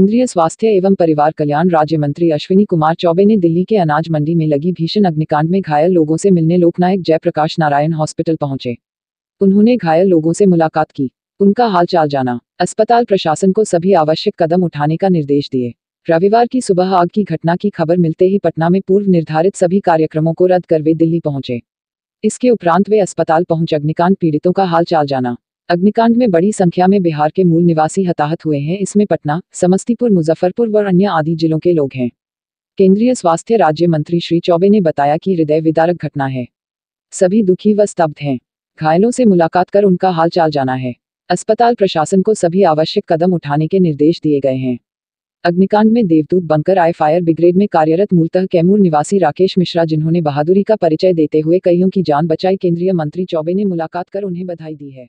केंद्रीय स्वास्थ्य एवं परिवार कल्याण राज्य मंत्री अश्विनी कुमार चौबे ने दिल्ली के अनाज मंडी में लगी भीषण अग्निकांड में घायल लोगों से मिलने लोकनायक जयप्रकाश नारायण हॉस्पिटल पहुंचे उन्होंने घायल लोगों से मुलाकात की उनका हालचाल जाना अस्पताल प्रशासन को सभी आवश्यक कदम उठाने का निर्देश दिए रविवार की सुबह आग की घटना की खबर मिलते ही पटना में पूर्व निर्धारित सभी कार्यक्रमों को रद्द कर वे दिल्ली पहुंचे इसके उपरांत वे अस्पताल पहुंच अग्निकांड पीड़ितों का हालचाल जाना अग्निकांड में बड़ी संख्या में बिहार के मूल निवासी हताहत हुए हैं इसमें पटना समस्तीपुर मुजफ्फरपुर व अन्य आदि जिलों के लोग हैं केंद्रीय स्वास्थ्य राज्य मंत्री श्री चौबे ने बताया कि हृदय विदारक घटना है सभी दुखी व स्तब्ध हैं घायलों से मुलाकात कर उनका हाल चाल जाना है अस्पताल प्रशासन को सभी आवश्यक कदम उठाने के निर्देश दिए गए हैं अग्निकांड में देवदूत बंकर आए फायर ब्रिगेड में कार्यरत मूलतः कैमूर निवासी राकेश मिश्रा जिन्होंने बहादुरी का परिचय देते हुए कईयों की जान बचाई केंद्रीय मंत्री चौबे ने मुलाकात कर उन्हें बधाई दी है